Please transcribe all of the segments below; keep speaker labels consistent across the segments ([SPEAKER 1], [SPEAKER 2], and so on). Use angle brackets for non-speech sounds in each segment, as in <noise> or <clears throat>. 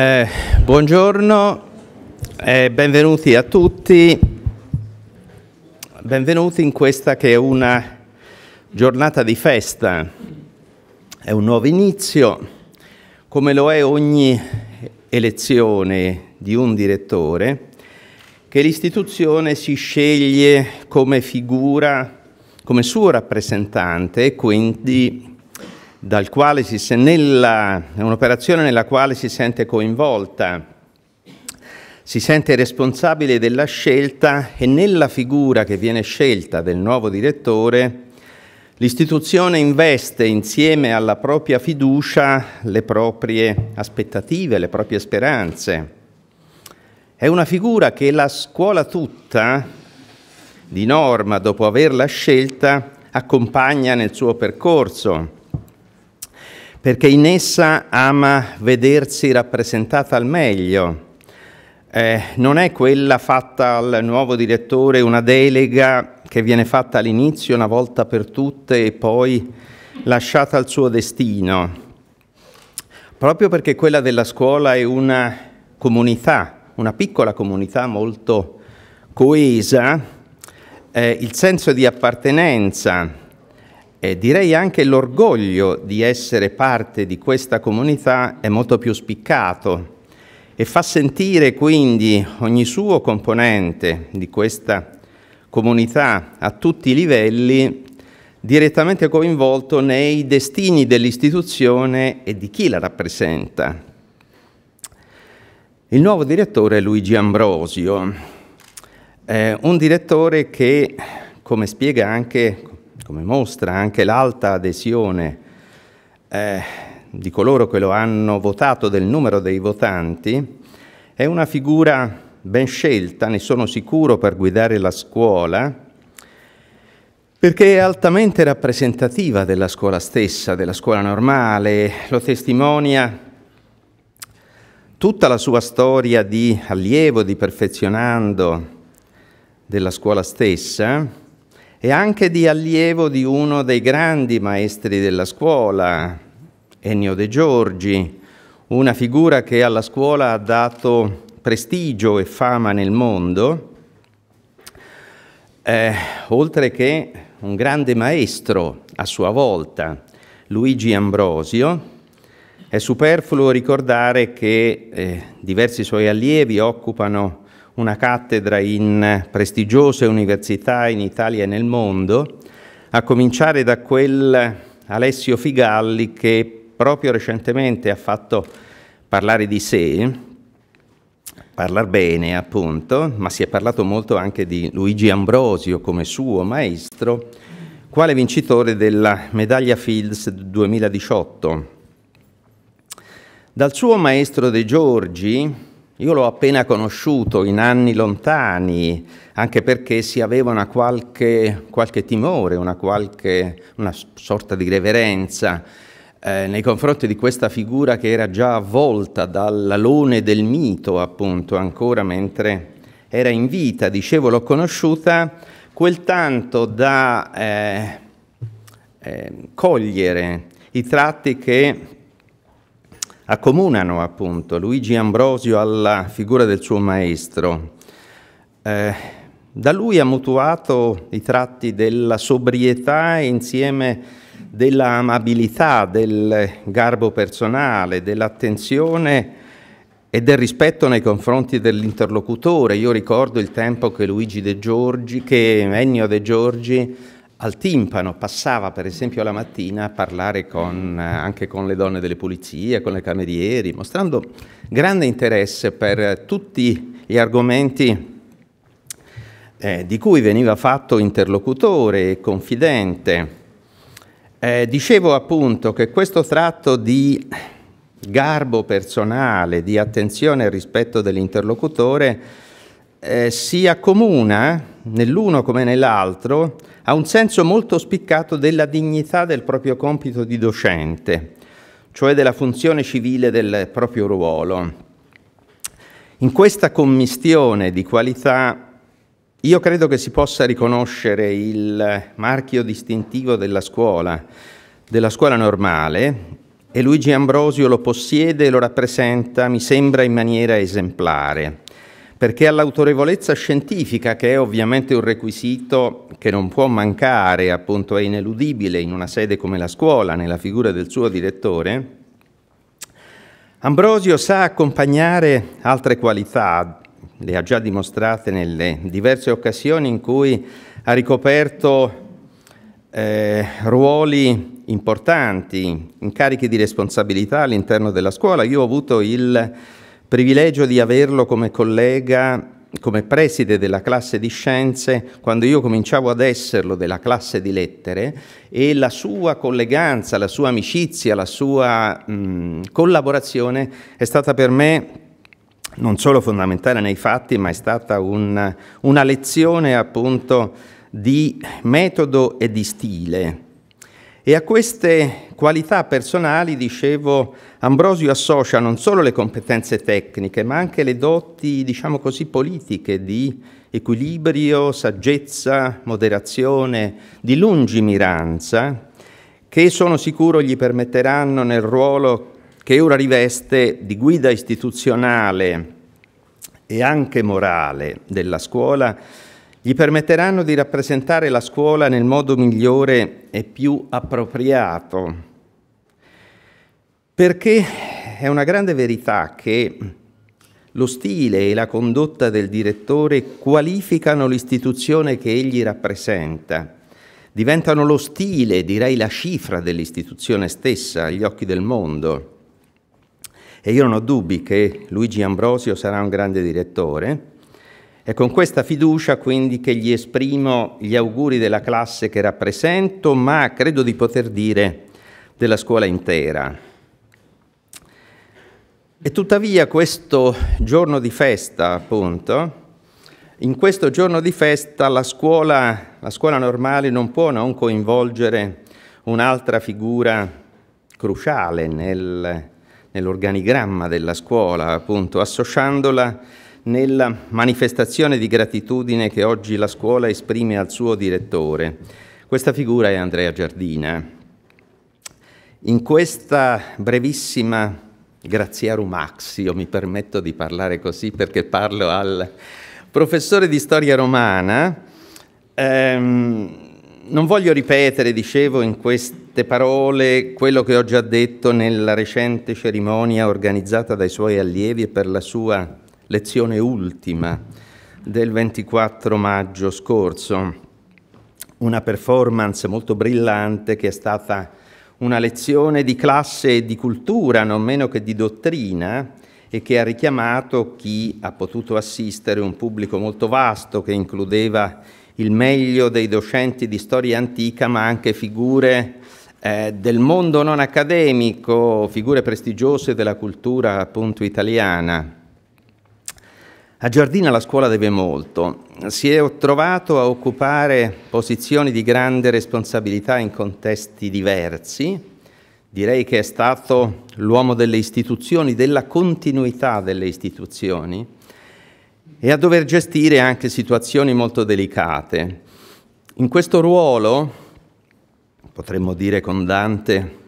[SPEAKER 1] Eh, buongiorno e benvenuti a tutti. Benvenuti in questa che è una giornata di festa. È un nuovo inizio, come lo è ogni elezione di un direttore, che l'istituzione si sceglie come figura, come suo rappresentante e quindi dal quale si se, nella, è un'operazione nella quale si sente coinvolta, si sente responsabile della scelta e nella figura che viene scelta del nuovo direttore l'istituzione investe insieme alla propria fiducia le proprie aspettative, le proprie speranze. È una figura che la scuola tutta, di norma, dopo averla scelta, accompagna nel suo percorso perché in essa ama vedersi rappresentata al meglio. Eh, non è quella fatta al nuovo direttore, una delega che viene fatta all'inizio una volta per tutte e poi lasciata al suo destino. Proprio perché quella della scuola è una comunità, una piccola comunità molto coesa, eh, il senso di appartenenza e direi anche l'orgoglio di essere parte di questa comunità è molto più spiccato e fa sentire quindi ogni suo componente di questa comunità a tutti i livelli direttamente coinvolto nei destini dell'istituzione e di chi la rappresenta. Il nuovo direttore è Luigi Ambrosio, eh, un direttore che, come spiega anche come mostra anche l'alta adesione eh, di coloro che lo hanno votato del numero dei votanti, è una figura ben scelta, ne sono sicuro, per guidare la scuola, perché è altamente rappresentativa della scuola stessa, della scuola normale, lo testimonia tutta la sua storia di allievo, di perfezionando della scuola stessa, e anche di allievo di uno dei grandi maestri della scuola, Ennio De Giorgi, una figura che alla scuola ha dato prestigio e fama nel mondo, eh, oltre che un grande maestro a sua volta, Luigi Ambrosio. È superfluo ricordare che eh, diversi suoi allievi occupano una cattedra in prestigiose università in Italia e nel mondo, a cominciare da quel Alessio Figalli che proprio recentemente ha fatto parlare di sé, parlare bene appunto, ma si è parlato molto anche di Luigi Ambrosio come suo maestro, quale vincitore della medaglia Fields 2018. Dal suo maestro De Giorgi, io l'ho appena conosciuto in anni lontani, anche perché si aveva una qualche, qualche timore, una, qualche, una sorta di reverenza eh, nei confronti di questa figura che era già avvolta dall'alone del mito, appunto, ancora mentre era in vita. Dicevo, l'ho conosciuta quel tanto da eh, eh, cogliere i tratti che accomunano appunto Luigi Ambrosio alla figura del suo maestro. Eh, da lui ha mutuato i tratti della sobrietà e insieme della amabilità, del garbo personale, dell'attenzione e del rispetto nei confronti dell'interlocutore. Io ricordo il tempo che Luigi De Giorgi, che Ennio De Giorgi al timpano, passava per esempio la mattina a parlare con, eh, anche con le donne delle pulizie, con le camerieri, mostrando grande interesse per tutti gli argomenti eh, di cui veniva fatto interlocutore e confidente. Eh, dicevo appunto che questo tratto di garbo personale, di attenzione al rispetto dell'interlocutore eh, si accomuna, nell'uno come nell'altro, a un senso molto spiccato della dignità del proprio compito di docente, cioè della funzione civile del proprio ruolo. In questa commistione di qualità io credo che si possa riconoscere il marchio distintivo della scuola, della scuola normale, e Luigi Ambrosio lo possiede e lo rappresenta, mi sembra, in maniera esemplare perché all'autorevolezza scientifica, che è ovviamente un requisito che non può mancare, appunto è ineludibile in una sede come la scuola, nella figura del suo direttore, Ambrosio sa accompagnare altre qualità, le ha già dimostrate nelle diverse occasioni in cui ha ricoperto eh, ruoli importanti, incarichi di responsabilità all'interno della scuola. Io ho avuto il privilegio di averlo come collega, come preside della classe di scienze, quando io cominciavo ad esserlo della classe di lettere, e la sua colleganza, la sua amicizia, la sua mh, collaborazione è stata per me non solo fondamentale nei fatti, ma è stata un, una lezione appunto di metodo e di stile e a queste qualità personali, dicevo, Ambrosio associa non solo le competenze tecniche, ma anche le doti, diciamo così, politiche di equilibrio, saggezza, moderazione, di lungimiranza, che sono sicuro gli permetteranno nel ruolo che ora riveste di guida istituzionale e anche morale della scuola, gli permetteranno di rappresentare la scuola nel modo migliore e più appropriato. Perché è una grande verità che lo stile e la condotta del direttore qualificano l'istituzione che egli rappresenta, diventano lo stile, direi la cifra dell'istituzione stessa agli occhi del mondo. E io non ho dubbi che Luigi Ambrosio sarà un grande direttore, è con questa fiducia quindi che gli esprimo gli auguri della classe che rappresento, ma credo di poter dire della scuola intera. E tuttavia questo giorno di festa, appunto, in questo giorno di festa la scuola, la scuola normale non può non coinvolgere un'altra figura cruciale nel, nell'organigramma della scuola, appunto, associandola a nella manifestazione di gratitudine che oggi la scuola esprime al suo direttore. Questa figura è Andrea Giardina. In questa brevissima Graziarum Axio, mi permetto di parlare così perché parlo al professore di storia romana, ehm, non voglio ripetere, dicevo in queste parole, quello che ho già detto nella recente cerimonia organizzata dai suoi allievi per la sua lezione ultima del 24 maggio scorso, una performance molto brillante che è stata una lezione di classe e di cultura, non meno che di dottrina, e che ha richiamato chi ha potuto assistere un pubblico molto vasto che includeva il meglio dei docenti di storia antica, ma anche figure eh, del mondo non accademico, figure prestigiose della cultura appunto italiana. A Giardina la scuola deve molto. Si è trovato a occupare posizioni di grande responsabilità in contesti diversi. Direi che è stato l'uomo delle istituzioni, della continuità delle istituzioni e a dover gestire anche situazioni molto delicate. In questo ruolo, potremmo dire con Dante,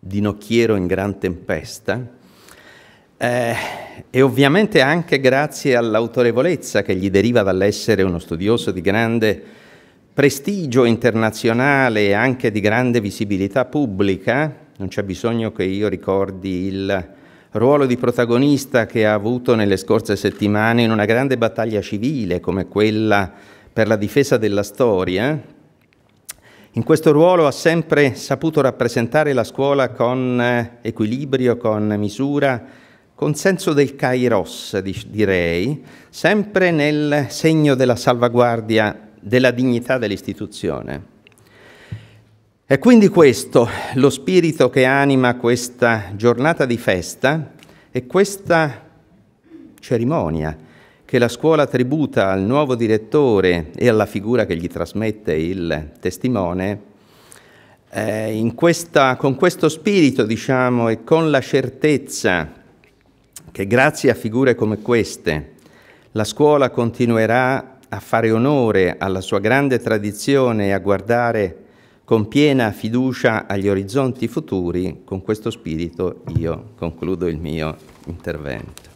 [SPEAKER 1] di nocchiero in gran tempesta, eh, e ovviamente anche grazie all'autorevolezza che gli deriva dall'essere uno studioso di grande prestigio internazionale e anche di grande visibilità pubblica, non c'è bisogno che io ricordi il ruolo di protagonista che ha avuto nelle scorse settimane in una grande battaglia civile come quella per la difesa della storia. In questo ruolo ha sempre saputo rappresentare la scuola con equilibrio, con misura, consenso del kairos, direi, sempre nel segno della salvaguardia della dignità dell'istituzione. È quindi questo lo spirito che anima questa giornata di festa e questa cerimonia che la scuola tributa al nuovo direttore e alla figura che gli trasmette il testimone eh, questa, con questo spirito, diciamo, e con la certezza che che grazie a figure come queste la scuola continuerà a fare onore alla sua grande tradizione e a guardare con piena fiducia agli orizzonti futuri, con questo spirito io concludo il mio intervento.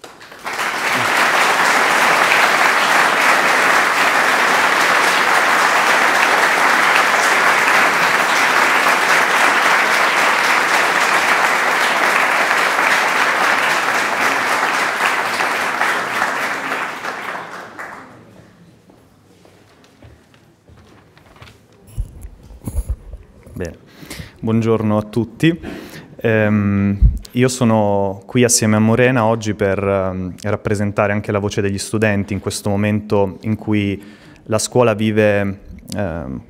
[SPEAKER 2] Buongiorno a tutti. Um, io sono qui assieme a Morena oggi per um, rappresentare anche la voce degli studenti in questo momento in cui la scuola vive uh,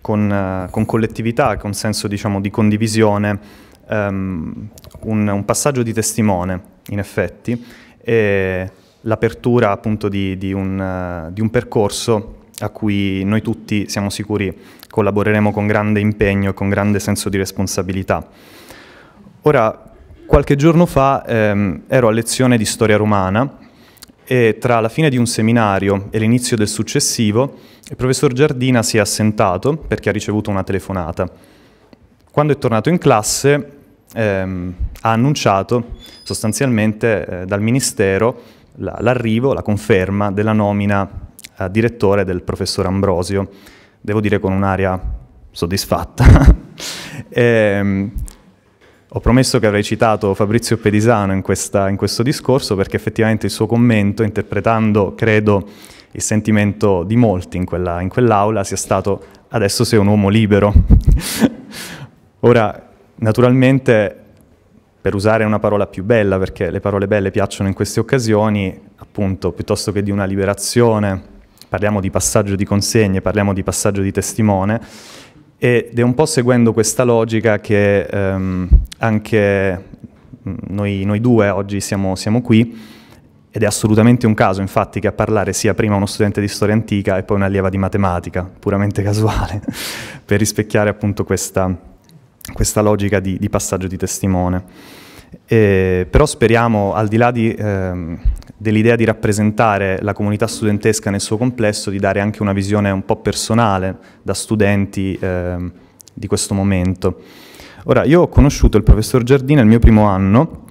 [SPEAKER 2] con, uh, con, collettività, con senso diciamo, di condivisione, um, un, un, passaggio di testimone in effetti e l'apertura appunto di, di, un, uh, di un percorso a cui noi tutti siamo sicuri collaboreremo con grande impegno e con grande senso di responsabilità. Ora, qualche giorno fa ehm, ero a lezione di storia romana e tra la fine di un seminario e l'inizio del successivo il professor Giardina si è assentato perché ha ricevuto una telefonata. Quando è tornato in classe ehm, ha annunciato sostanzialmente eh, dal Ministero l'arrivo, la, la conferma della nomina a eh, direttore del professor Ambrosio devo dire con un'aria soddisfatta. <laughs> e, ehm, ho promesso che avrei citato Fabrizio Pedisano in, questa, in questo discorso perché effettivamente il suo commento, interpretando, credo, il sentimento di molti in, quella, in quell'aula sia stato adesso sei un uomo libero. <laughs> Ora, naturalmente, per usare una parola più bella, perché le parole belle piacciono in queste occasioni, appunto, piuttosto che di una liberazione, parliamo di passaggio di consegne, parliamo di passaggio di testimone, ed è un po' seguendo questa logica che ehm, anche noi, noi, due oggi siamo, siamo qui, ed è assolutamente un caso, infatti, che a parlare sia prima uno studente di storia antica e poi un un'allieva di matematica, puramente casuale, <laughs> per rispecchiare appunto questa, questa logica di, di, passaggio di testimone. E, però speriamo, al di là di eh, dell'idea di rappresentare la comunità studentesca nel suo complesso, di dare anche una visione un po' personale da studenti eh, di questo momento. Ora, io ho conosciuto il professor Giardini il mio primo anno,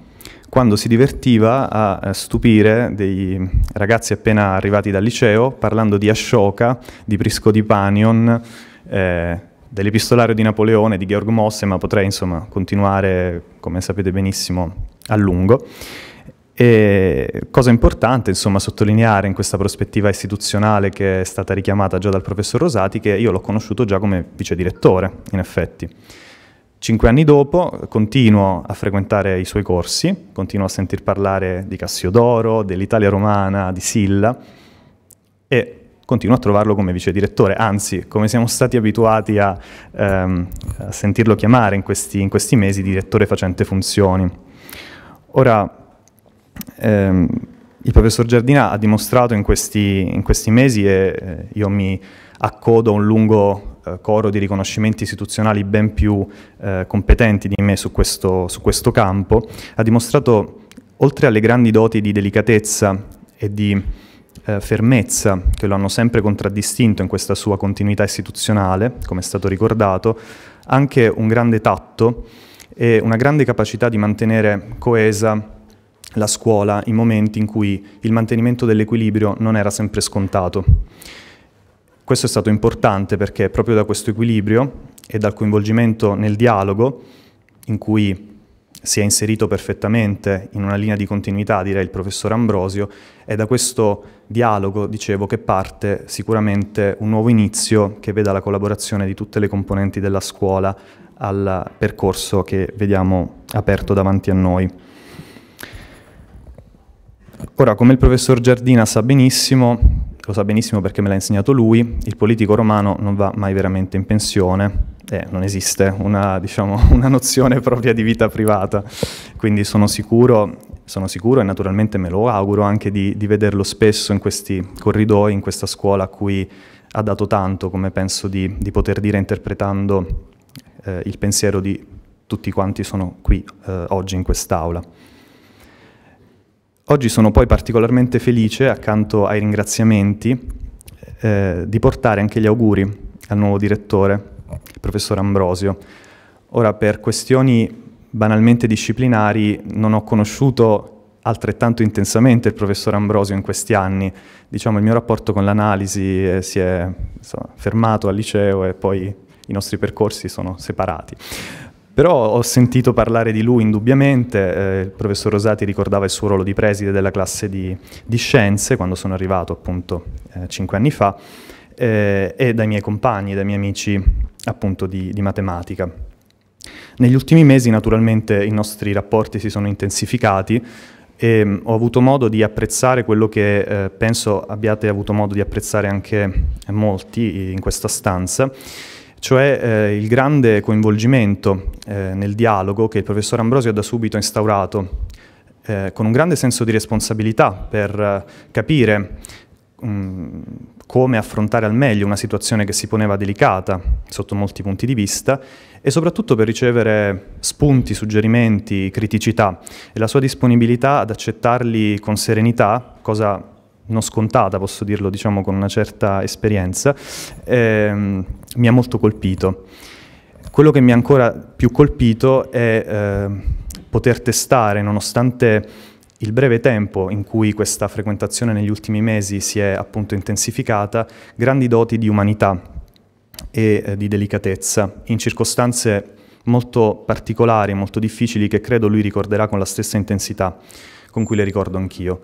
[SPEAKER 2] quando si divertiva a eh, stupire dei ragazzi appena arrivati dal liceo parlando di Ashoka, di Prisco di Panion, eh, dell'epistolario di Napoleone, di Georg Mosse, ma potrei insomma continuare, come sapete benissimo, a lungo. E cosa importante, insomma, sottolineare in questa prospettiva istituzionale che è stata richiamata già dal professor Rosati, che io l'ho conosciuto già come vice direttore, in effetti. Cinque anni dopo continuo a frequentare i suoi corsi, continuo a sentir parlare di Cassiodoro, dell'Italia romana, di Silla e continuo a trovarlo come vice direttore, anzi come siamo stati abituati a, ehm, a sentirlo chiamare in questi, in questi mesi direttore facente funzioni. Ora, ehm, il professor Giardina ha dimostrato in questi, in questi mesi, e eh, io mi accodo a un lungo eh, coro di riconoscimenti istituzionali ben più eh, competenti di me su questo, su questo, campo, ha dimostrato, oltre alle grandi doti di delicatezza e di eh, fermezza che lo hanno sempre contraddistinto in questa sua continuità istituzionale, come è stato ricordato, anche un grande tatto e una grande capacità di mantenere coesa la scuola in momenti in cui il mantenimento dell'equilibrio non era sempre scontato. Questo è stato importante perché proprio da questo equilibrio e dal coinvolgimento nel dialogo, in cui si è inserito perfettamente in una linea di continuità, direi il professor Ambrosio, è da questo dialogo, dicevo, che parte sicuramente un nuovo inizio che veda la collaborazione di tutte le componenti della scuola al percorso che vediamo aperto davanti a noi. Ora, come il professor Giardina sa benissimo, lo sa benissimo perché me l'ha insegnato lui, il politico romano non va mai veramente in pensione, eh, non esiste una, diciamo, <laughs> una, nozione propria di vita privata, quindi sono sicuro, sono sicuro e naturalmente me lo auguro anche di, di, vederlo spesso in questi corridoi, in questa scuola a cui ha dato tanto, come penso di, di poter dire interpretando eh, il pensiero di tutti quanti sono qui eh, oggi in quest'aula. Oggi sono poi particolarmente felice, accanto ai ringraziamenti, eh, di portare anche gli auguri al nuovo direttore, il professor Ambrosio. Ora, per questioni banalmente disciplinari, non ho conosciuto altrettanto intensamente il professor Ambrosio in questi anni. Diciamo, il mio rapporto con l'analisi eh, si è insomma, fermato al liceo e poi i nostri percorsi sono separati. Però ho sentito parlare di lui indubbiamente, eh, il professor Rosati ricordava il suo ruolo di preside della classe di, di scienze quando sono arrivato appunto eh, cinque anni fa eh, e dai miei compagni, dai miei amici appunto di, di matematica. Negli ultimi mesi naturalmente i nostri rapporti si sono intensificati, e ehm, ho avuto modo di apprezzare quello che eh, penso abbiate avuto modo di apprezzare anche molti in questa stanza, cioè eh, il grande coinvolgimento eh, nel dialogo che il professor Ambrosio ha da subito instaurato, eh, con un grande senso di responsabilità per eh, capire mh, mm, come affrontare al meglio una situazione che si poneva delicata sotto molti punti di vista e soprattutto per ricevere spunti, suggerimenti, criticità e la sua disponibilità ad accettarli con serenità, cosa non scontata, posso dirlo diciamo con una certa esperienza, ehm, mi ha molto colpito. Quello che mi ha ancora più colpito è eh, poter testare, nonostante il breve tempo in cui questa frequentazione negli ultimi mesi si è appunto intensificata, grandi doti di umanità e eh, di delicatezza in circostanze molto particolari, molto difficili che credo lui ricorderà con la stessa intensità con cui le ricordo anch'io.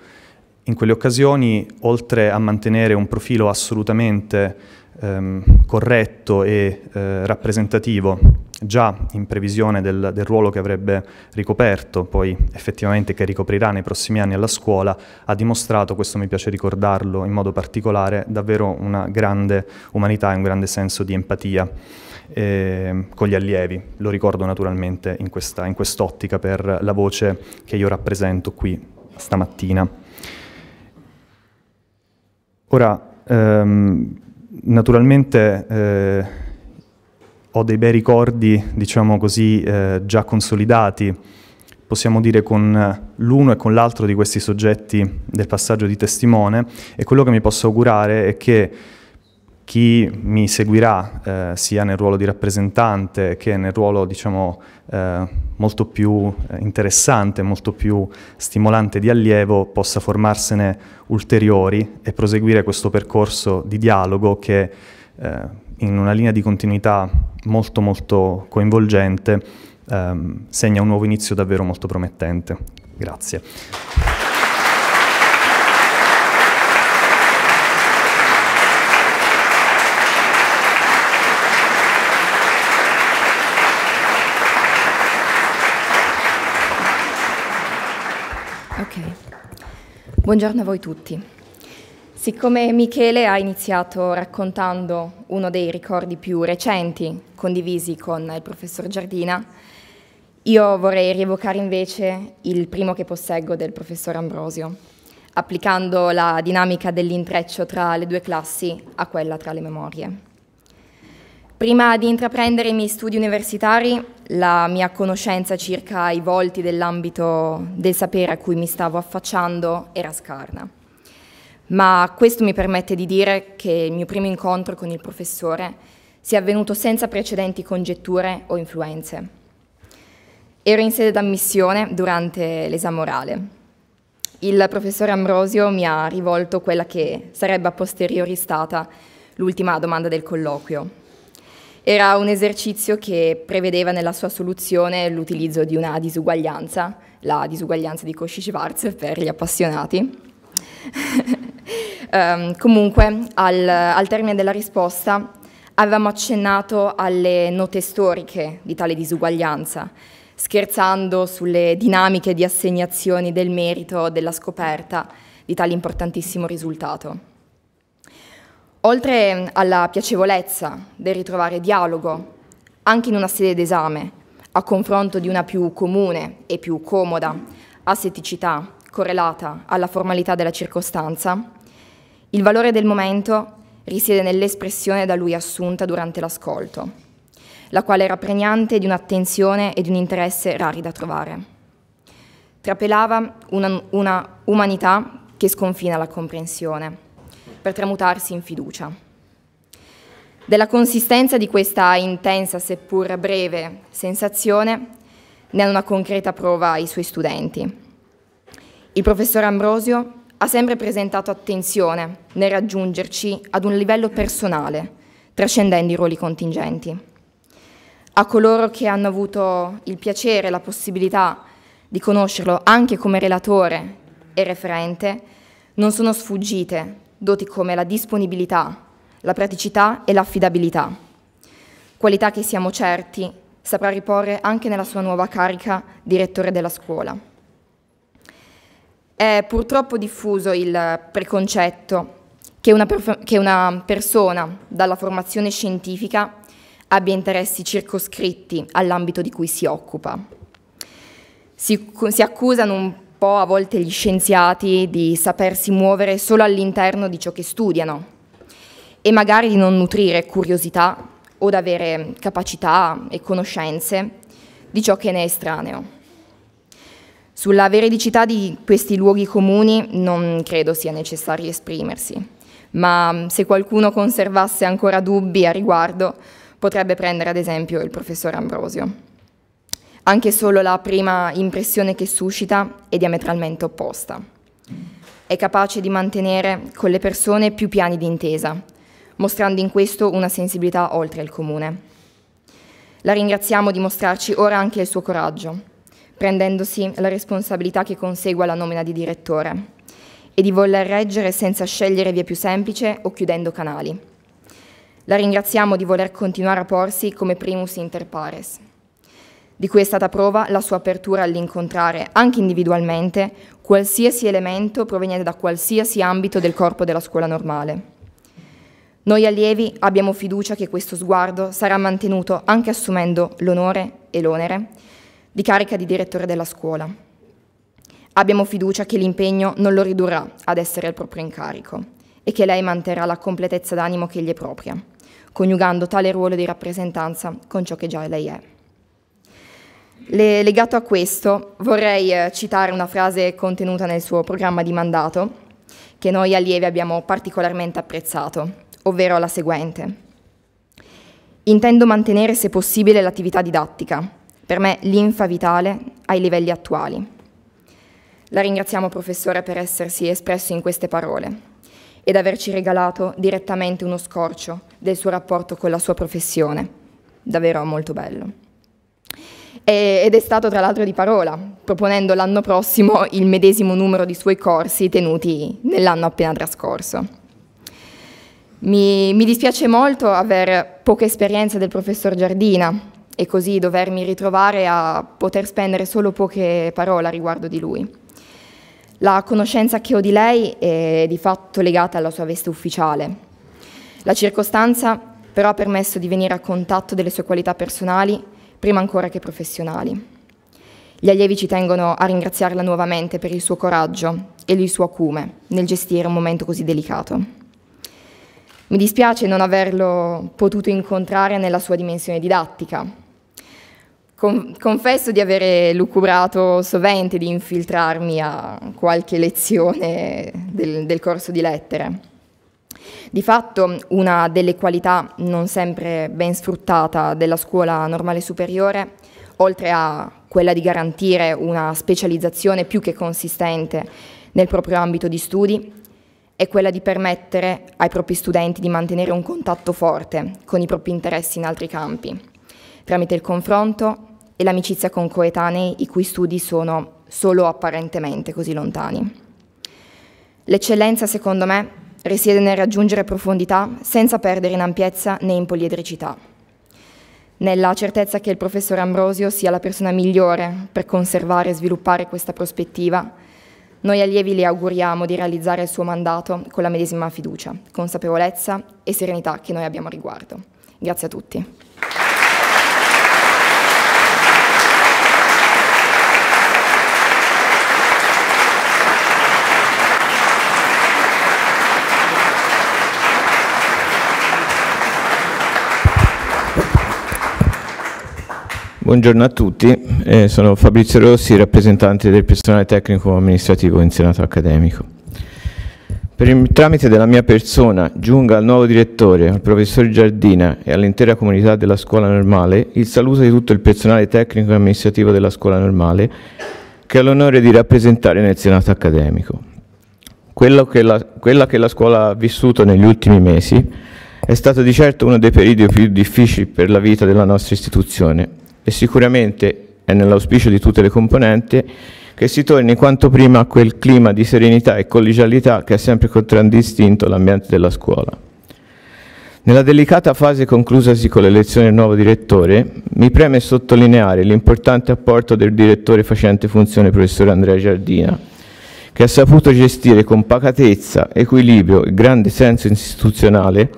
[SPEAKER 2] In quelle occasioni, oltre a mantenere un profilo assolutamente ehm, corretto e eh, rappresentativo, già in previsione del, del, ruolo che avrebbe ricoperto, poi effettivamente che ricoprirà nei prossimi anni alla scuola, ha dimostrato, questo mi piace ricordarlo in modo particolare, davvero una grande umanità e un grande senso di empatia eh, con gli allievi. Lo ricordo naturalmente in quest'ottica per la voce che io rappresento qui stamattina. Ora, ehm, naturalmente eh, ho dei bei ricordi, diciamo così, eh, già consolidati, possiamo dire con l'uno e con l'altro di questi soggetti del passaggio di testimone e quello che mi posso augurare è che chi mi seguirà eh, sia nel ruolo di rappresentante che nel ruolo diciamo, eh, molto più eh, interessante, molto più stimolante di allievo possa formarsene ulteriori e proseguire questo percorso di dialogo che eh, in una linea di continuità molto molto coinvolgente ehm, segna un nuovo inizio davvero molto promettente. Grazie.
[SPEAKER 3] Buongiorno a voi tutti. Siccome Michele ha iniziato raccontando uno dei ricordi più recenti condivisi con il professor Giardina, io vorrei rievocare invece il primo che posseggo del professor Ambrosio, applicando la dinamica dell'intreccio tra le due classi a quella tra le memorie. Prima di intraprendere i miei studi universitari, la mia conoscenza circa i volti dell'ambito del sapere a cui mi stavo affacciando era scarna. Ma questo mi permette di dire che il mio primo incontro con il professore sia avvenuto senza precedenti congetture o influenze. Ero in sede d'ammissione durante l'esame orale. Il professore Ambrosio mi ha rivolto quella che sarebbe a posteriori stata l'ultima domanda del colloquio. Era un esercizio che prevedeva nella sua soluzione l'utilizzo di una disuguaglianza, la disuguaglianza di Cauchy-Schwarz per gli appassionati. um, <laughs> comunque, al, al termine della risposta avevamo accennato alle note storiche di tale disuguaglianza, scherzando sulle dinamiche di assegnazioni del merito della scoperta di tale importantissimo risultato. Oltre alla piacevolezza del ritrovare dialogo, anche in una sede d'esame, a confronto di una più comune e più comoda asetticità correlata alla formalità della circostanza, il valore del momento risiede nell'espressione da lui assunta durante l'ascolto, la quale era pregnante di un'attenzione e di un interesse rari da trovare. Trapelava una, una umanità che sconfina la comprensione per tramutarsi in fiducia. Della consistenza di questa intensa, seppur breve, sensazione ne hanno una concreta prova i suoi studenti. Il professor Ambrosio ha sempre presentato attenzione nel raggiungerci ad un livello personale, trascendendo i ruoli contingenti. A coloro che hanno avuto il piacere e la possibilità di conoscerlo anche come relatore e referente, non sono sfuggite doti come la disponibilità, la praticità e l'affidabilità, qualità che siamo certi saprà riporre anche nella sua nuova carica di rettore della scuola. È purtroppo diffuso il preconcetto che una, che una persona dalla formazione scientifica abbia interessi circoscritti all'ambito di cui si occupa. Si, si accusano un po' a volte gli scienziati di sapersi muovere solo all'interno di ciò che studiano e magari di non nutrire curiosità o di avere capacità e conoscenze di ciò che ne è estraneo. Sulla veridicità di questi luoghi comuni non credo sia necessario esprimersi, ma se qualcuno conservasse ancora dubbi a riguardo potrebbe prendere ad esempio il professor Ambrosio anche solo la prima impressione che suscita è diametralmente opposta. È capace di mantenere con le persone più piani d'intesa, mostrando in questo una sensibilità oltre il comune. La ringraziamo di mostrarci ora anche il suo coraggio, prendendosi la responsabilità che consegue alla nomina di direttore e di voler reggere senza scegliere via più semplice o chiudendo canali. La ringraziamo di voler continuare a porsi come primus inter pares di cui è stata prova la sua apertura all'incontrare, anche individualmente, qualsiasi elemento proveniente da qualsiasi ambito del corpo della scuola normale. Noi allievi abbiamo fiducia che questo sguardo sarà mantenuto anche assumendo l'onore e l'onere di carica di direttore della scuola. Abbiamo fiducia che l'impegno non lo ridurrà ad essere il proprio incarico e che lei manterrà la completezza d'animo che gli è propria, coniugando tale ruolo di rappresentanza con ciò che già lei è. Le, legato a questo vorrei eh, citare una frase contenuta nel suo programma di mandato che noi allievi abbiamo particolarmente apprezzato, ovvero la seguente. Intendo mantenere se possibile l'attività didattica, per me l'infa vitale ai livelli attuali. La ringraziamo professore per essersi espresso in queste parole ed averci regalato direttamente uno scorcio del suo rapporto con la sua professione. Davvero molto bello ed è stato tra l'altro di parola, proponendo l'anno prossimo il medesimo numero di suoi corsi tenuti nell'anno appena trascorso. Mi, mi, dispiace molto aver poca esperienza del professor Giardina e così dovermi ritrovare a poter spendere solo poche parole riguardo di lui. La conoscenza che ho di lei è di fatto legata alla sua veste ufficiale. La circostanza però ha permesso di venire a contatto delle sue qualità personali prima ancora che professionali. Gli allievi ci tengono a ringraziarla nuovamente per il suo coraggio e il suo acume nel gestire un momento così delicato. Mi dispiace non averlo potuto incontrare nella sua dimensione didattica. confesso di avere lucubrato sovente di infiltrarmi a qualche lezione del, del corso di lettere. Di fatto una delle qualità non sempre ben sfruttata della scuola normale superiore, oltre a quella di garantire una specializzazione più che consistente nel proprio ambito di studi, è quella di permettere ai propri studenti di mantenere un contatto forte con i propri interessi in altri campi, tramite il confronto e l'amicizia con coetanei i cui studi sono solo apparentemente così lontani. L'eccellenza, secondo me, risiede nel raggiungere profondità senza perdere in ampiezza né in poliedricità, nella certezza che il professor Ambrosio sia la persona migliore per conservare e sviluppare questa prospettiva, noi allievi le auguriamo di realizzare il suo mandato con la medesima fiducia, consapevolezza e serenità che noi abbiamo a riguardo. Grazie a tutti.
[SPEAKER 4] Buongiorno a tutti, eh, sono Fabrizio Rossi, rappresentante del personale tecnico amministrativo in Senato Accademico. Per il tramite della mia persona giunga al nuovo direttore, al professor Giardina e all'intera comunità della scuola normale il saluto di tutto il personale tecnico e amministrativo della scuola normale che ho l'onore di rappresentare nel Senato Accademico. Che la, quella che la scuola ha vissuto negli ultimi mesi è stato di certo uno dei periodi più difficili per la vita della nostra istituzione e sicuramente è nell'auspicio di tutte le componenti che si torni quanto prima a quel clima di serenità e collegialità che ha sempre contraddistinto l'ambiente della scuola. Nella delicata fase conclusasi con l'elezione del nuovo direttore, mi preme sottolineare l'importante apporto del direttore facente funzione professor Andrea Giardina, che ha saputo gestire con pacatezza, equilibrio e grande senso istituzionale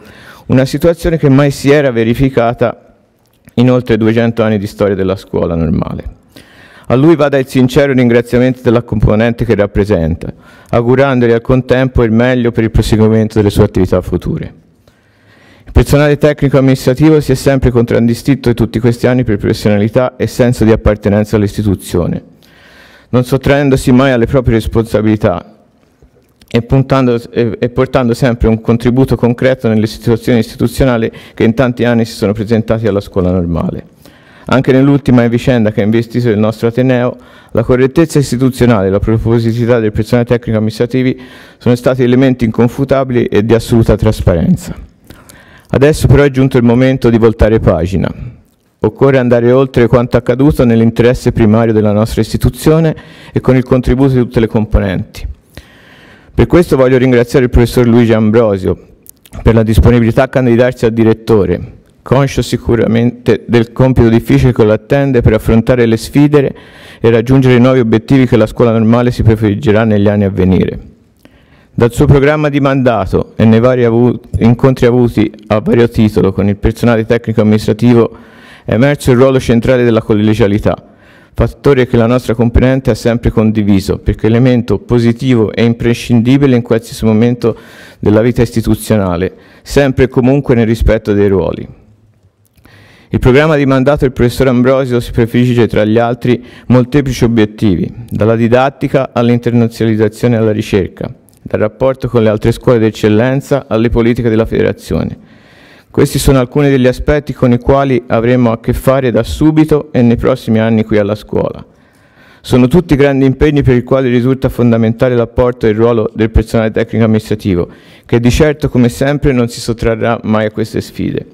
[SPEAKER 4] una situazione che mai si era verificata in oltre 200 anni di storia della scuola normale. A lui vada il sincero ringraziamento della componente che rappresenta, augurandogli al contempo il meglio per il proseguimento delle sue attività future. Il personale tecnico amministrativo si è sempre contraddistinto in tutti questi anni per professionalità e senso di appartenenza all'istituzione, non sottraendosi mai alle proprie responsabilità e, puntando, e, e portando sempre un contributo concreto nelle situazioni istituzionali che in tanti anni si sono presentate alla scuola normale. Anche nell'ultima vicenda che ha investito il nostro Ateneo, la correttezza istituzionale e la propositività del personale tecnico amministrativi sono stati elementi inconfutabili e di assoluta trasparenza. Adesso però è giunto il momento di voltare pagina. Occorre andare oltre quanto accaduto nell'interesse primario della nostra istituzione e con il contributo di tutte le componenti. Per questo voglio ringraziare il professor Luigi Ambrosio per la disponibilità a candidarsi a direttore, conscio sicuramente del compito difficile che lo attende per affrontare le sfide e raggiungere i nuovi obiettivi che la scuola normale si prefiggerà negli anni a venire. Dal suo programma di mandato e nei vari avu incontri avuti a vario titolo con il personale tecnico amministrativo è emerso il ruolo centrale della collegialità, fattore che la nostra componente ha sempre condiviso, perché elemento positivo e imprescindibile in qualsiasi momento della vita istituzionale, sempre e comunque nel rispetto dei ruoli. Il programma di mandato del professor Ambrosio si prefigge tra gli altri molteplici obiettivi, dalla didattica all'internazionalizzazione e alla ricerca, dal rapporto con le altre scuole d'eccellenza alle politiche della federazione questi sono alcuni degli aspetti con i quali avremo a che fare da subito e nei prossimi anni qui alla scuola. Sono tutti grandi impegni per i quali risulta fondamentale l'apporto e il ruolo del personale tecnico amministrativo, che di certo, come sempre, non si sottrarrà mai a queste sfide.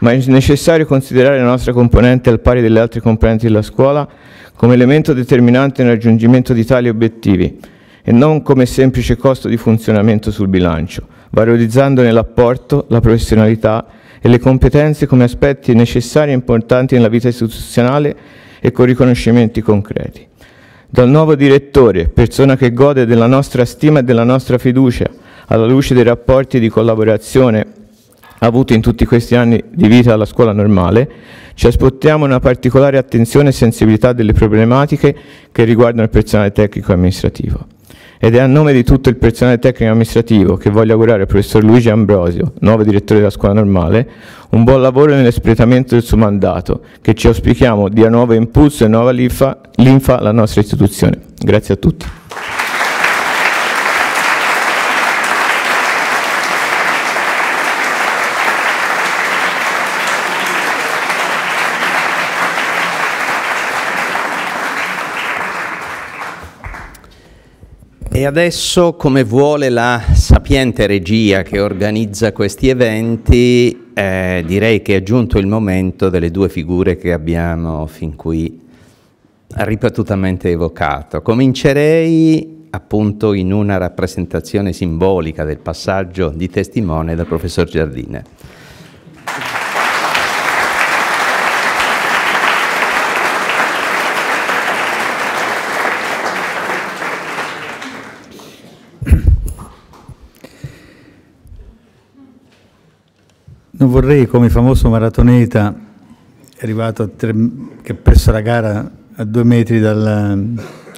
[SPEAKER 4] Ma è necessario considerare la nostra componente al pari delle altre componenti della scuola come elemento determinante nel raggiungimento di tali obiettivi e non come semplice costo di funzionamento sul bilancio, valorizzando nell'apporto la professionalità e le competenze come aspetti necessari e importanti nella vita istituzionale e con riconoscimenti concreti. Dal nuovo direttore, persona che gode della nostra stima e della nostra fiducia, alla luce dei rapporti di collaborazione avuti in tutti questi anni di vita alla scuola normale, ci aspettiamo una particolare attenzione e sensibilità delle problematiche che riguardano il personale tecnico e amministrativo. Ed è a nome di tutto il personale tecnico e amministrativo che voglio augurare al professor Luigi Ambrosio, nuovo direttore della scuola normale, un buon lavoro nell'espletamento del suo mandato, che ci auspichiamo dia nuovo impulso e nuova linfa, linfa alla nostra istituzione. Grazie a tutti.
[SPEAKER 2] E
[SPEAKER 1] adesso, come vuole la sapiente regia che organizza questi eventi, eh, direi che è giunto il momento delle due figure che abbiamo fin qui ripetutamente evocato. Comincerei appunto in una rappresentazione simbolica del passaggio di testimone dal professor Giardine.
[SPEAKER 5] Non vorrei, come famoso maratoneta, arrivato tre, che presso la gara a due metri dal,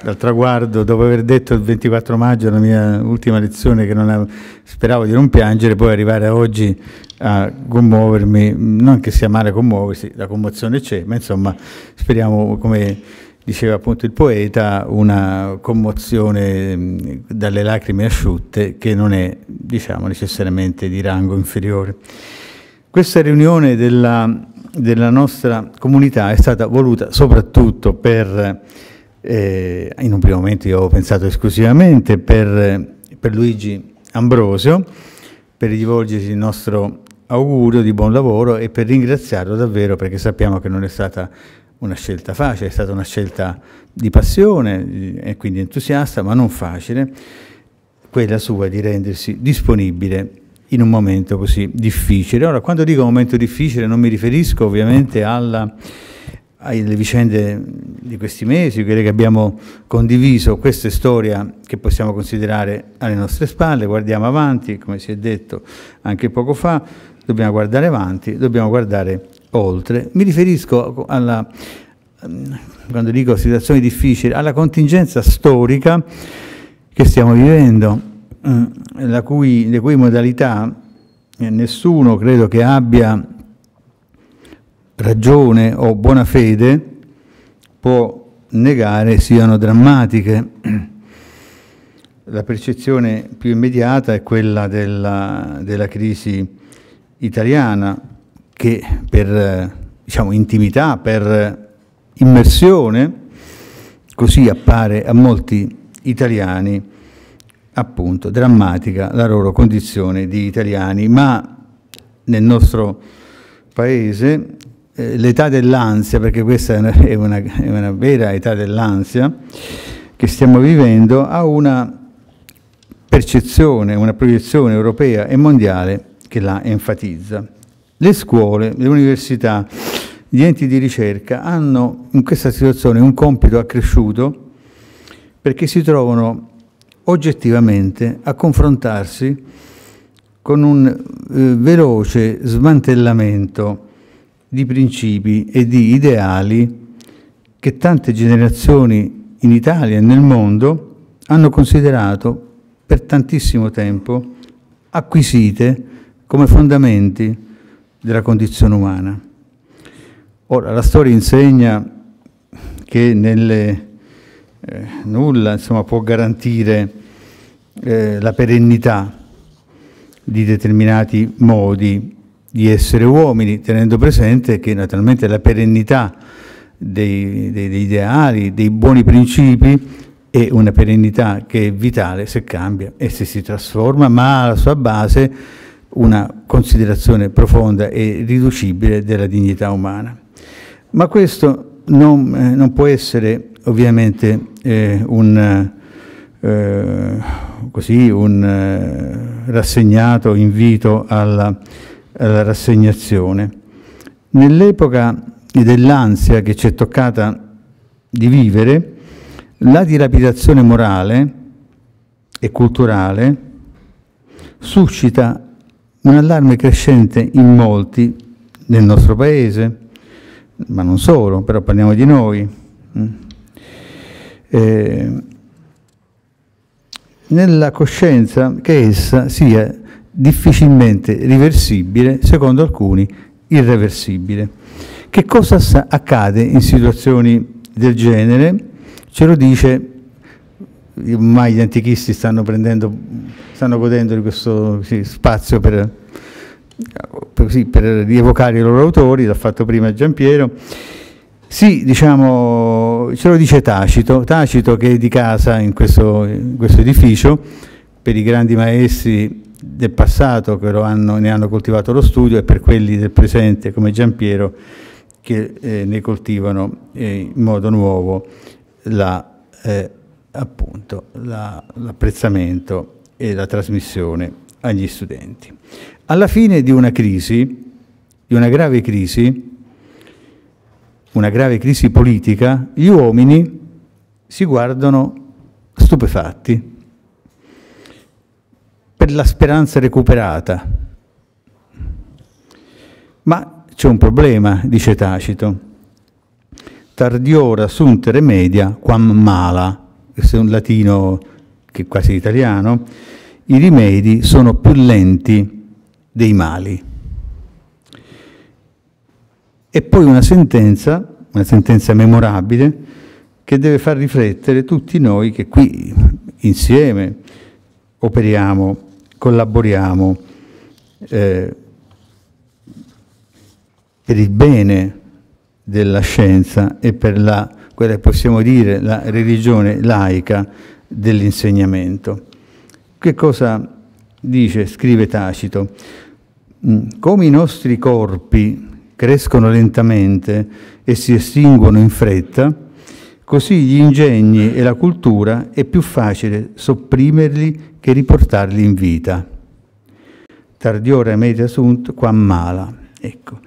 [SPEAKER 5] dal, traguardo, dopo aver detto il 24 maggio la mia ultima lezione che avevo, speravo di non piangere, poi arrivare a oggi a commuovermi, non che sia male commuoversi, la commozione c'è, ma insomma speriamo come diceva appunto il poeta, una commozione mm, dalle lacrime asciutte che non è diciamo, necessariamente di rango inferiore. Questa riunione della, della nostra comunità è stata voluta soprattutto per, eh, in un primo momento io ho pensato esclusivamente per, per Luigi Ambrosio, per rivolgersi il nostro augurio di buon lavoro e per ringraziarlo davvero perché sappiamo che non è stata una scelta facile, è stata una scelta di passione e quindi entusiasta, ma non facile, quella sua di rendersi disponibile in un momento così difficile. Ora, quando dico momento difficile non mi riferisco ovviamente alla, alle vicende di questi mesi, quelle che abbiamo condiviso, questa è storia che possiamo considerare alle nostre spalle, guardiamo avanti, come si è detto anche poco fa, dobbiamo guardare avanti, dobbiamo guardare oltre. Mi riferisco alla, quando dico situazioni difficili, alla contingenza storica che stiamo vivendo Mm, cui, le cui modalità eh, nessuno credo che abbia ragione o buona fede può negare siano drammatiche. <clears throat> La percezione più immediata è quella della, della crisi italiana che per diciamo, intimità, per immersione, così appare a molti italiani appunto drammatica la loro condizione di italiani, ma nel nostro paese eh, l'età dell'ansia, perché questa è una, è, una, è una, vera età dell'ansia che stiamo vivendo, ha una percezione, una proiezione europea e mondiale che la enfatizza. Le scuole, le università, gli enti di ricerca hanno in questa situazione un compito accresciuto perché si trovano oggettivamente a confrontarsi con un eh, veloce smantellamento di principi e di ideali che tante generazioni in Italia e nel mondo hanno considerato per tantissimo tempo acquisite come fondamenti della condizione umana. Ora, la storia insegna che nelle eh, nulla insomma, può garantire eh, la perennità di determinati modi di essere uomini, tenendo presente che naturalmente la perennità dei, dei, degli ideali, dei buoni principi è una perennità che è vitale se cambia e se si trasforma, ma ha alla sua base una considerazione profonda e riducibile della dignità umana. Ma questo non, eh, non può essere ovviamente eh, un, eh, così, un eh, rassegnato invito alla, alla rassegnazione. Nell'epoca dell'ansia che ci è toccata di vivere, la dilapidazione morale e culturale suscita un allarme crescente in molti nel nostro paese, ma non solo, però parliamo di noi. Mm eh, nella coscienza che essa sia difficilmente riversibile, secondo alcuni irreversibile. Che cosa accade in situazioni del genere? Ce lo dice, ormai gli antichisti stanno, prendendo, stanno godendo di questo sì, spazio per, per, sì, per rievocare i loro autori, l'ha fatto prima Giampiero, sì, diciamo, ce lo dice Tacito, Tacito che è di casa in questo, in questo edificio, per i grandi maestri del passato che hanno, ne hanno coltivato lo studio e per quelli del presente come Giampiero che eh, ne coltivano eh, in modo nuovo la, eh, la, l'apprezzamento e la trasmissione agli studenti. Alla fine di una crisi, di una grave crisi, una grave crisi politica, gli uomini si guardano stupefatti per la speranza recuperata. Ma c'è un problema, dice Tacito. Tardiora sunt remedia quam mala, questo è un latino che è quasi italiano, i rimedi sono più lenti dei mali e poi una sentenza, una sentenza memorabile, che deve far riflettere tutti noi che qui insieme operiamo, collaboriamo eh, per il bene della scienza e per la, quella che possiamo dire la religione laica dell'insegnamento. Che cosa dice, scrive Tacito? Mm, come i nostri corpi crescono lentamente e si estinguono in fretta, così gli ingegni e la cultura è più facile sopprimerli che riportarli in vita. Tardiore media sunt qua mala. Ecco,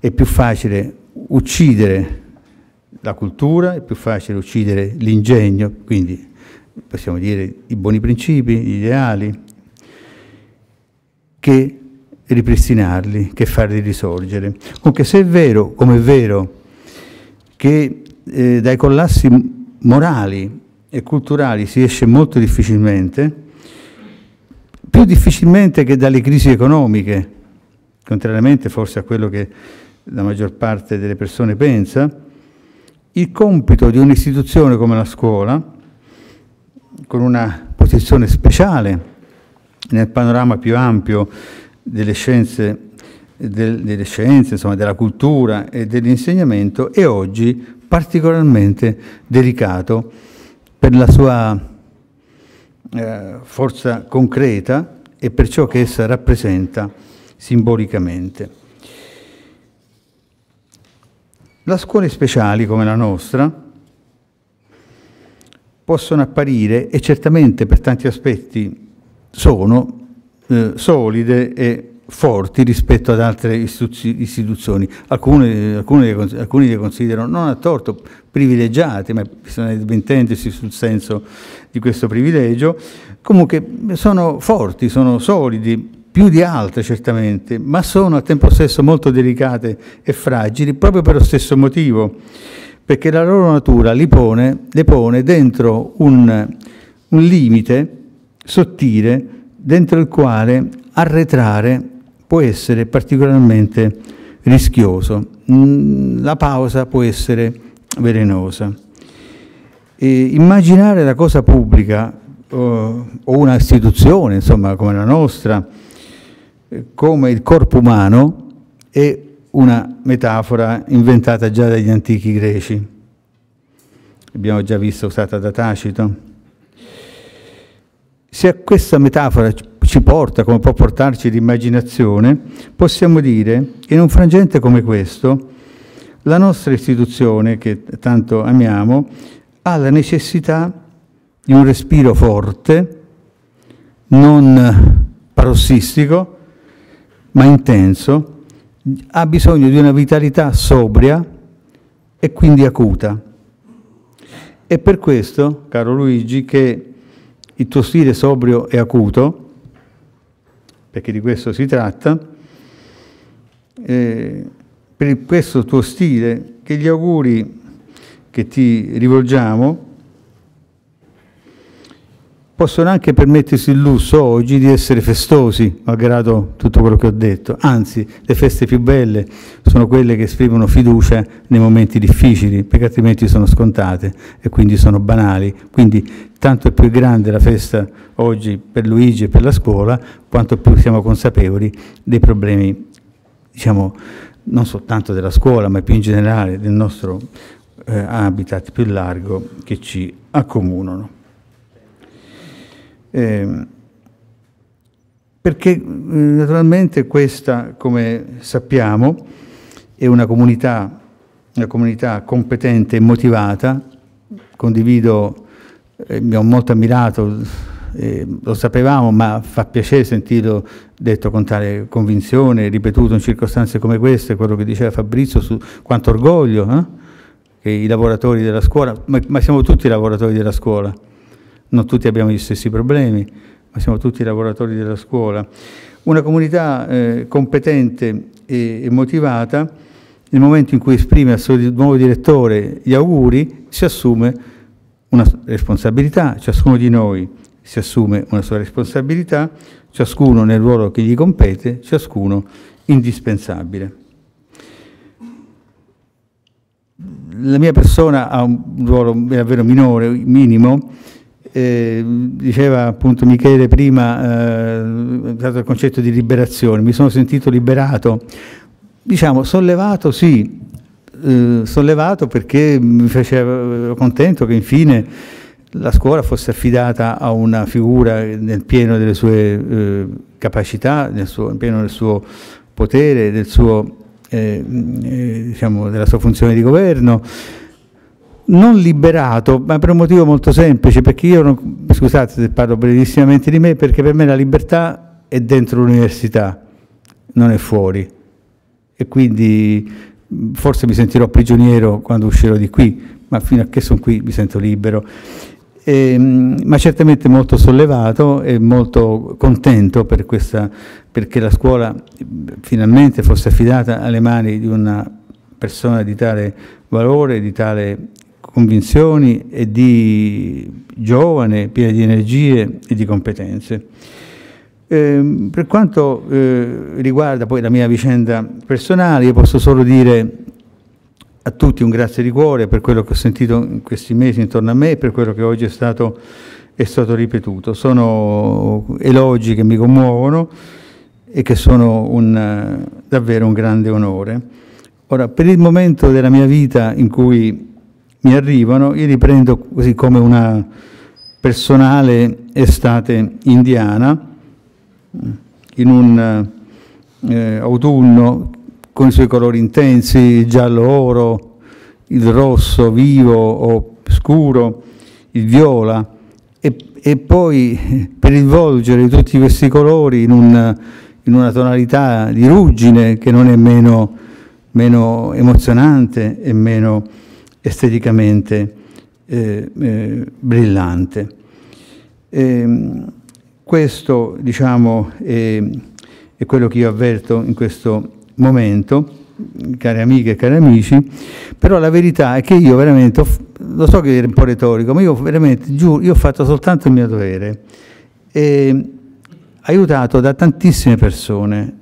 [SPEAKER 5] è più facile uccidere la cultura, è più facile uccidere l'ingegno, quindi possiamo dire i buoni principi, gli ideali, che ripristinarli che farli risorgere. Comunque se è vero, come è vero, che eh, dai collassi morali e culturali si esce molto difficilmente, più difficilmente che dalle crisi economiche, contrariamente forse a quello che la maggior parte delle persone pensa, il compito di un'istituzione come la scuola, con una posizione speciale nel panorama più ampio delle scienze, del, delle scienze insomma, della cultura e dell'insegnamento e oggi particolarmente delicato per la sua eh, forza concreta e per ciò che essa rappresenta simbolicamente. Le scuole speciali come la nostra possono apparire, e certamente per tanti aspetti sono, eh, solide e forti rispetto ad altre istituzioni. Alcune, alcune, alcuni le considerano non a torto privilegiate, ma bisogna intendersi sul senso di questo privilegio. Comunque sono forti, sono solidi, più di altre certamente, ma sono al tempo stesso molto delicate e fragili proprio per lo stesso motivo, perché la loro natura li pone, le pone dentro un, un limite sottile dentro il quale arretrare può essere particolarmente rischioso. Mm, la pausa può essere velenosa. E immaginare la cosa pubblica eh, o una istituzione, insomma, come la nostra, eh, come il corpo umano è una metafora inventata già dagli antichi greci. Abbiamo già visto usata da Tacito. Se questa metafora ci porta, come può portarci l'immaginazione, possiamo dire, che in un frangente come questo, la nostra istituzione, che tanto amiamo, ha la necessità di un respiro forte, non parossistico, ma intenso, ha bisogno di una vitalità sobria e quindi acuta. È per questo, caro Luigi, che il tuo stile sobrio e acuto, perché di questo si tratta, eh, per questo tuo stile, che gli auguri che ti rivolgiamo possono anche permettersi il lusso oggi di essere festosi, malgrado tutto quello che ho detto. Anzi, le feste più belle sono quelle che esprimono fiducia nei momenti difficili, perché altrimenti sono scontate e quindi sono banali. Quindi tanto è più grande la festa oggi per Luigi e per la scuola, quanto più siamo consapevoli dei problemi, diciamo, non soltanto della scuola, ma più in generale del nostro eh, habitat più largo che ci accomunano. Ehm, perché eh, naturalmente questa, come sappiamo, è una comunità, una comunità competente e motivata, condivido, eh, mi ho molto ammirato, eh, lo sapevamo, ma fa piacere sentirlo detto con tale convinzione, ripetuto in circostanze come queste, quello che diceva Fabrizio su quanto orgoglio, eh? che i lavoratori della scuola, ma, ma siamo tutti lavoratori della scuola, non tutti abbiamo gli stessi problemi, ma siamo tutti lavoratori della scuola. Una comunità eh, competente e, e motivata, nel momento in cui esprime al suo nuovo direttore gli auguri, si assume una responsabilità, ciascuno di noi si assume una sua responsabilità, ciascuno nel ruolo che gli compete, ciascuno indispensabile. La mia persona ha un ruolo davvero minore, minimo, eh, diceva appunto Michele prima, eh, dato il concetto di liberazione, mi sono sentito liberato, diciamo sollevato sì, eh, sollevato perché mi faceva contento che infine la scuola fosse affidata a una figura nel pieno delle sue eh, capacità, nel, suo, nel pieno del suo potere, del suo, eh, eh, diciamo, della sua funzione di governo non liberato, ma per un motivo molto semplice, perché io, non, scusate se parlo brevissimamente di me, perché per me la libertà è dentro l'università, non è fuori. E quindi forse mi sentirò prigioniero quando uscirò di qui, ma fino a che sono qui mi sento libero. E, ehm, ma certamente molto sollevato e molto contento per questa, perché la scuola finalmente fosse affidata alle mani di una persona di tale valore, di tale convinzioni e di giovane, piena di energie e di competenze. Eh, per quanto eh, riguarda poi la mia vicenda personale, io posso solo dire a tutti un grazie di cuore per quello che ho sentito in questi mesi intorno a me e per quello che oggi è stato, è stato ripetuto. Sono elogi che mi commuovono e che sono un, davvero un grande onore. Ora, per il momento della mia vita in cui mi arrivano, io li prendo così come una personale estate indiana, in un eh, autunno con i suoi colori intensi, il giallo oro, il rosso vivo o scuro, il viola, e, e poi per involgere tutti questi colori in, un, in, una tonalità di ruggine che non è meno, meno emozionante e meno esteticamente eh, eh, brillante. E, ehm, questo diciamo, è, è, quello che io avverto in questo momento, cari amiche e cari amici, però la verità è che io veramente, lo so che è un po' retorico, ma io veramente giuro, io ho fatto soltanto il mio dovere, e, ehm, aiutato da tantissime persone,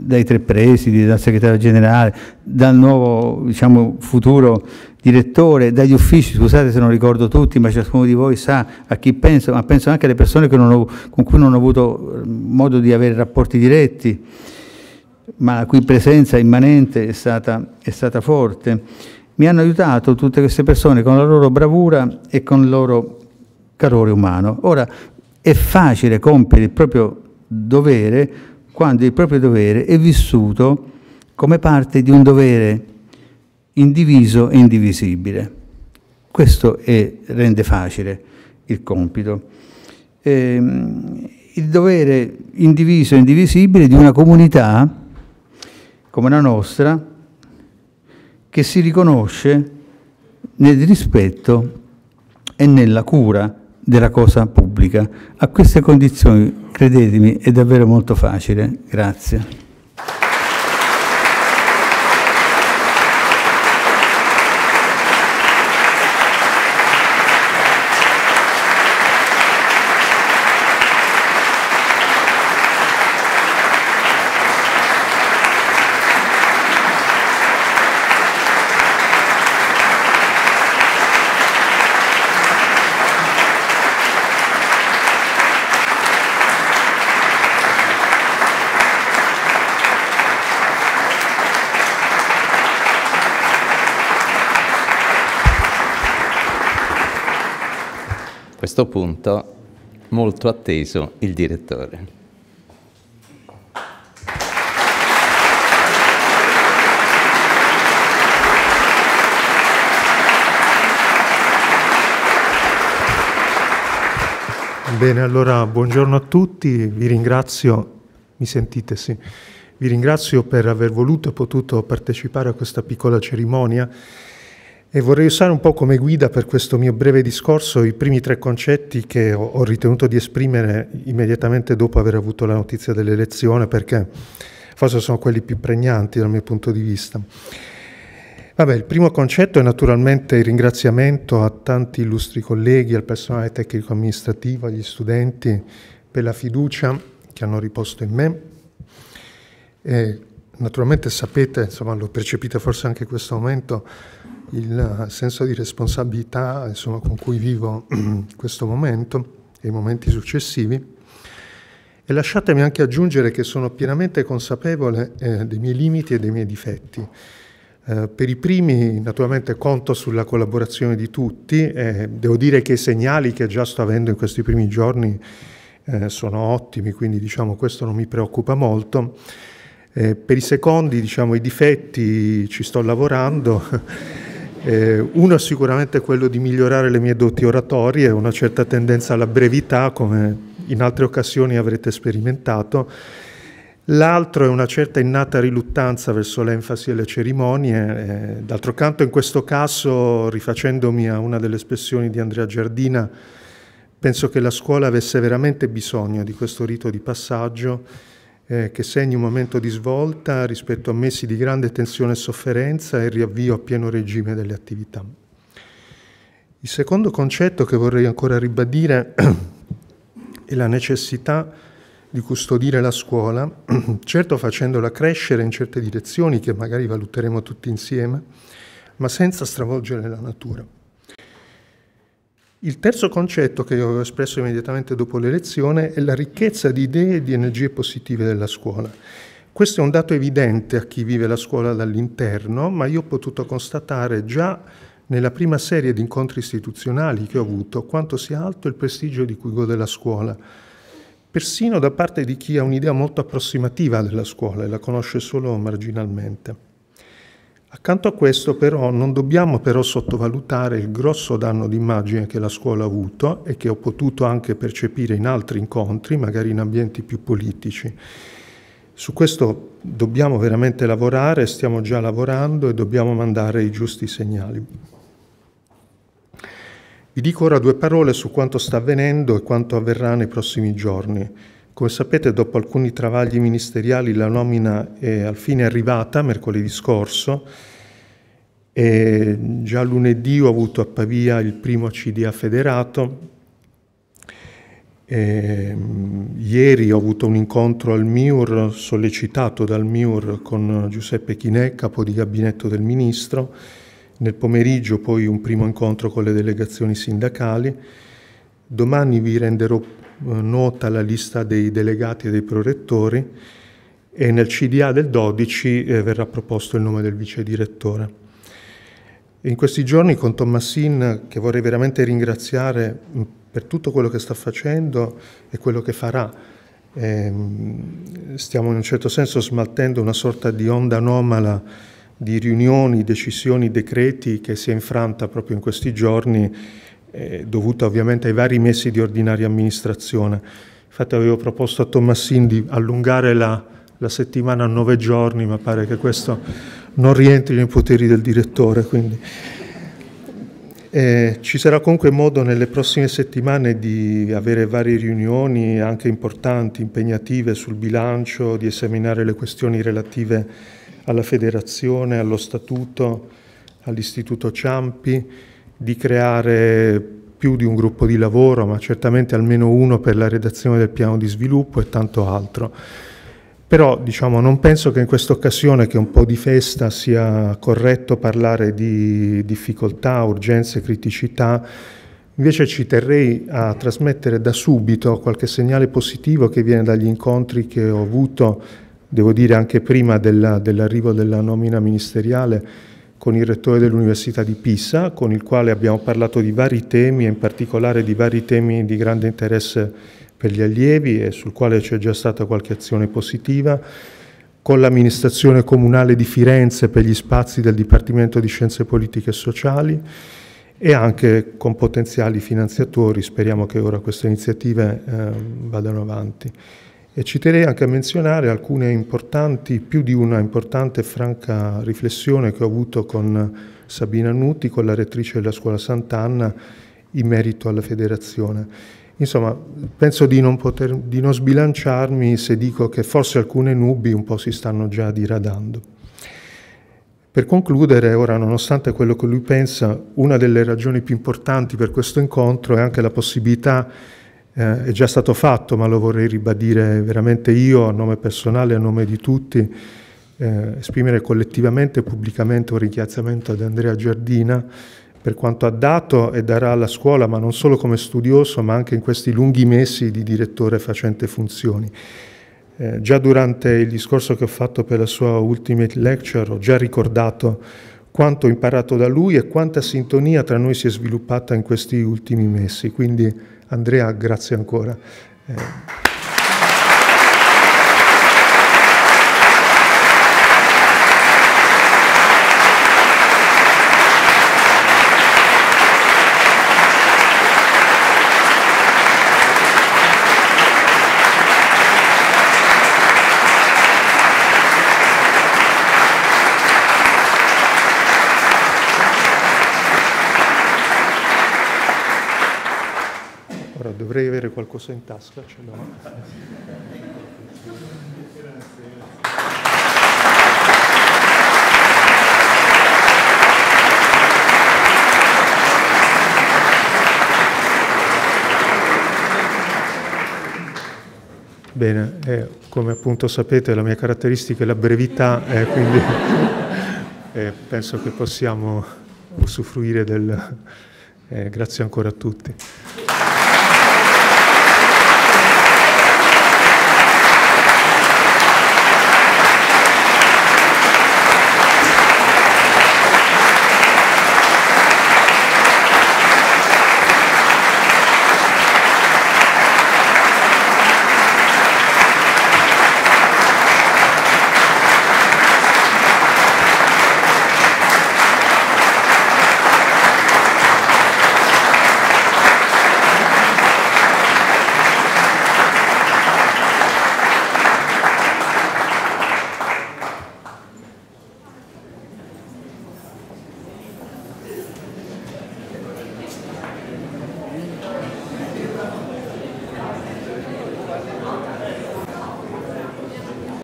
[SPEAKER 5] dai tre presidi, dal segretario generale, dal nuovo diciamo, futuro direttore, dagli uffici, scusate se non ricordo tutti, ma ciascuno di voi sa a chi penso, ma penso anche alle persone ho, con cui non ho avuto eh, modo di avere rapporti diretti, ma la cui presenza immanente è stata, è stata forte. Mi hanno aiutato tutte queste persone con la loro bravura e con il loro calore umano. Ora, è facile compiere il proprio dovere quando il proprio dovere è vissuto come parte di un dovere indiviso e indivisibile. Questo è, rende facile il compito. Ehm, il dovere indiviso e indivisibile di una comunità come la nostra che si riconosce nel rispetto e nella cura della cosa pubblica. A queste condizioni, credetemi, è davvero molto facile. Grazie.
[SPEAKER 1] questo punto molto atteso il direttore.
[SPEAKER 6] Bene, allora buongiorno a tutti, vi ringrazio, mi sentite sì, vi ringrazio per aver voluto e potuto partecipare a questa piccola cerimonia e vorrei usare un po' come guida per questo mio breve discorso i primi tre concetti che ho, ritenuto di esprimere immediatamente dopo aver avuto la notizia dell'elezione perché forse sono quelli più pregnanti dal mio punto di vista. Vabbè, il primo concetto è naturalmente il ringraziamento a tanti illustri colleghi, al personale tecnico-amministrativo, agli studenti per la fiducia che hanno riposto in me. E Naturalmente sapete, insomma, lo percepite forse anche in questo momento, il senso di responsabilità insomma, con cui vivo <clears throat> questo momento e i momenti successivi. E lasciatemi anche aggiungere che sono pienamente consapevole eh, dei miei limiti e dei miei difetti. Eh, per i primi naturalmente conto sulla collaborazione di tutti e devo dire che i segnali che già sto avendo in questi primi giorni eh, sono ottimi, quindi diciamo questo non mi preoccupa molto. Eh, per i secondi, diciamo, i difetti ci sto lavorando. <laughs> Eh, uno è sicuramente quello di migliorare le mie doti oratorie, una certa tendenza alla brevità, come in altre occasioni avrete sperimentato. L'altro è una certa innata riluttanza verso l'enfasi e le cerimonie. Eh, d'altro canto, in questo caso, rifacendomi a una delle espressioni di Andrea Giardina, penso che la scuola avesse veramente bisogno di questo rito di passaggio eh, che segni un momento di svolta rispetto a mesi di grande tensione e sofferenza e riavvio a pieno regime delle attività. Il secondo concetto che vorrei ancora ribadire <clears throat> è la necessità di custodire la scuola, <clears throat> certo facendola crescere in certe direzioni che magari valuteremo tutti insieme, ma senza stravolgere la natura. Il terzo concetto che io avevo espresso immediatamente dopo l'elezione è la ricchezza di idee e di energie positive della scuola. Questo è un dato evidente a chi vive la scuola dall'interno, ma io ho potuto constatare già nella prima serie di incontri istituzionali che ho avuto quanto sia alto il prestigio di cui gode la scuola, persino da parte di chi ha un'idea molto approssimativa della scuola e la conosce solo marginalmente. Accanto a questo però non dobbiamo però sottovalutare il grosso danno d'immagine che la scuola ha avuto e che ho potuto anche percepire in altri incontri, magari in ambienti più politici. Su questo dobbiamo veramente lavorare, stiamo già lavorando e dobbiamo mandare i giusti segnali. Vi dico ora due parole su quanto sta avvenendo e quanto avverrà nei prossimi giorni. Come sapete, dopo alcuni travagli ministeriali, la nomina è al fine arrivata mercoledì scorso e già lunedì ho avuto a Pavia il primo CDA federato. E, mm, ieri ho avuto un incontro al MIUR, sollecitato dal MIUR con Giuseppe Chinè, capo di gabinetto del Ministro. Nel pomeriggio poi un primo incontro con le delegazioni sindacali. Domani vi renderò nota la lista dei delegati e dei prorettori e nel CDA del 12 eh, verrà proposto il nome del vice direttore. In questi giorni con Tommasin, che vorrei veramente ringraziare per tutto quello che sta facendo e quello che farà, eh, stiamo in un certo senso smaltendo una sorta di onda anomala di riunioni, decisioni, decreti che si è infranta proprio in questi giorni eh, dovuta ovviamente ai vari mesi di ordinaria amministrazione. Infatti avevo proposto a Tommasini di allungare la, la settimana a nove giorni, ma pare che questo non rientri nei poteri del direttore. Quindi. Eh, ci sarà comunque modo nelle prossime settimane di avere varie riunioni, anche importanti, impegnative sul bilancio, di esaminare le questioni relative alla federazione, allo statuto, all'istituto Ciampi di creare più di un gruppo di lavoro, ma certamente almeno uno per la redazione del piano di sviluppo e tanto altro. Però diciamo, non penso che in questa occasione, che è un po' di festa, sia corretto parlare di difficoltà, urgenze, criticità. Invece ci terrei a trasmettere da subito qualche segnale positivo che viene dagli incontri che ho avuto, devo dire anche prima dell'arrivo della nomina ministeriale, con il rettore dell'Università di Pisa, con il quale abbiamo parlato di vari temi e in particolare di vari temi di grande interesse per gli allievi e sul quale c'è già stata qualche azione positiva, con l'amministrazione comunale di Firenze per gli spazi del Dipartimento di Scienze Politiche e Sociali e anche con potenziali finanziatori, speriamo che ora queste iniziative eh, vadano avanti. E ci terei anche a menzionare alcune importanti, più di una importante e franca riflessione che ho avuto con Sabina Nuti, con la rettrice della scuola Sant'Anna, in merito alla federazione. Insomma, penso di non, poter, di non sbilanciarmi se dico che forse alcune nubi un po' si stanno già diradando. Per concludere, ora, nonostante quello che lui pensa, una delle ragioni più importanti per questo incontro è anche la possibilità eh, è già stato fatto, ma lo vorrei ribadire veramente io a nome personale, a nome di tutti, eh, esprimere collettivamente e pubblicamente un ringraziamento ad Andrea Giardina per quanto ha dato e darà alla scuola, ma non solo come studioso, ma anche in questi lunghi mesi di direttore facente funzioni. Eh, già durante il discorso che ho fatto per la sua Ultimate Lecture ho già ricordato quanto imparato da lui e quanta sintonia tra noi si è sviluppata in questi ultimi mesi. Quindi Andrea, grazie ancora. Eh. dovrei avere qualcosa in tasca, ce l'ho. Bene, eh, come appunto sapete la mia caratteristica è la brevità, eh, quindi <laughs> eh, penso che possiamo usufruire del... Eh, grazie ancora a tutti.